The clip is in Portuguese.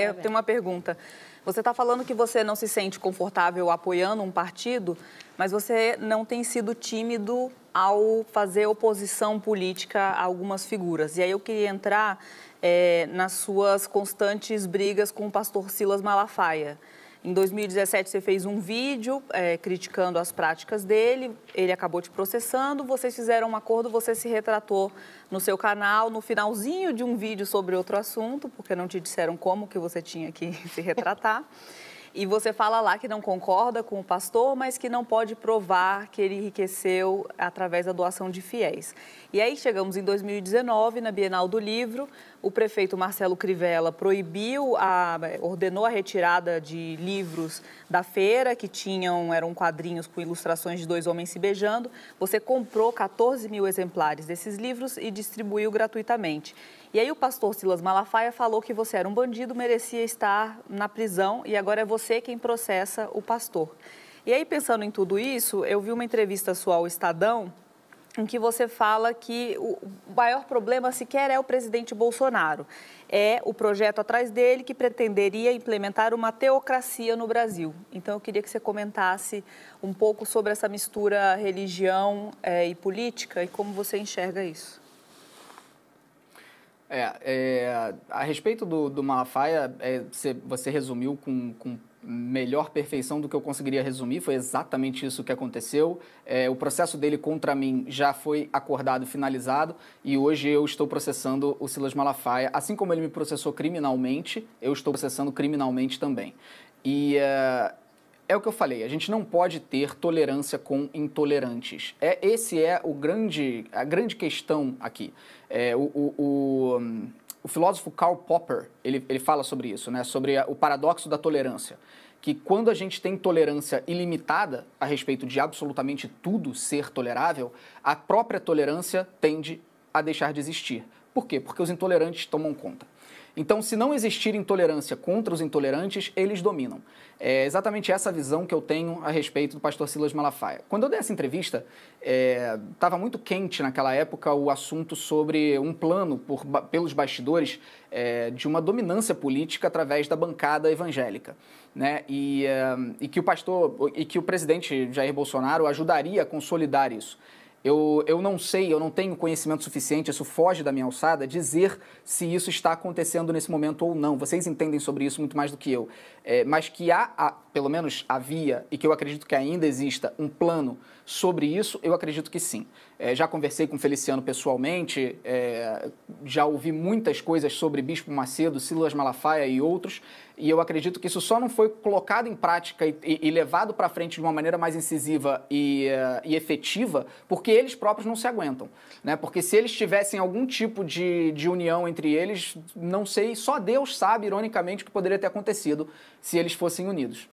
É, eu tenho uma pergunta. Você está falando que você não se sente confortável apoiando um partido, mas você não tem sido tímido ao fazer oposição política a algumas figuras. E aí eu queria entrar é, nas suas constantes brigas com o pastor Silas Malafaia. Em 2017, você fez um vídeo é, criticando as práticas dele, ele acabou te processando, vocês fizeram um acordo, você se retratou no seu canal, no finalzinho de um vídeo sobre outro assunto, porque não te disseram como que você tinha que se retratar. E você fala lá que não concorda com o pastor, mas que não pode provar que ele enriqueceu através da doação de fiéis. E aí chegamos em 2019, na Bienal do Livro, o prefeito Marcelo Crivella proibiu, a, ordenou a retirada de livros da feira, que tinham, eram quadrinhos com ilustrações de dois homens se beijando. Você comprou 14 mil exemplares desses livros e distribuiu gratuitamente. E aí o pastor Silas Malafaia falou que você era um bandido, merecia estar na prisão e agora é você você quem processa o pastor. E aí, pensando em tudo isso, eu vi uma entrevista sua ao Estadão, em que você fala que o maior problema sequer é o presidente Bolsonaro, é o projeto atrás dele que pretenderia implementar uma teocracia no Brasil. Então eu queria que você comentasse um pouco sobre essa mistura religião é, e política e como você enxerga isso. É, é a respeito do, do Malafaia, é, você, você resumiu com, com melhor perfeição do que eu conseguiria resumir, foi exatamente isso que aconteceu. É, o processo dele contra mim já foi acordado, finalizado, e hoje eu estou processando o Silas Malafaia. Assim como ele me processou criminalmente, eu estou processando criminalmente também. E é, é o que eu falei, a gente não pode ter tolerância com intolerantes. É, esse é o grande, a grande questão aqui. É, o, o, o filósofo Karl Popper, ele, ele fala sobre isso, né? Sobre a, o paradoxo da tolerância. Que quando a gente tem tolerância ilimitada a respeito de absolutamente tudo ser tolerável, a própria tolerância tende a deixar de existir. Por quê? Porque os intolerantes tomam conta. Então, se não existir intolerância contra os intolerantes, eles dominam. É exatamente essa visão que eu tenho a respeito do pastor Silas Malafaia. Quando eu dei essa entrevista, estava é, muito quente naquela época o assunto sobre um plano por, pelos bastidores é, de uma dominância política através da bancada evangélica. Né? E, é, e que o pastor e que o presidente Jair Bolsonaro ajudaria a consolidar isso. Eu, eu não sei, eu não tenho conhecimento suficiente, isso foge da minha alçada, dizer se isso está acontecendo nesse momento ou não. Vocês entendem sobre isso muito mais do que eu. É, mas que há, há, pelo menos havia, e que eu acredito que ainda exista, um plano sobre isso, eu acredito que sim. É, já conversei com Feliciano pessoalmente, é, já ouvi muitas coisas sobre Bispo Macedo, Silas Malafaia e outros e eu acredito que isso só não foi colocado em prática e, e, e levado para frente de uma maneira mais incisiva e, uh, e, efetiva, porque eles próprios não se aguentam. Né? Porque se eles tivessem algum tipo de, de união entre eles, não sei, só Deus sabe, ironicamente, o que poderia ter acontecido se eles fossem unidos.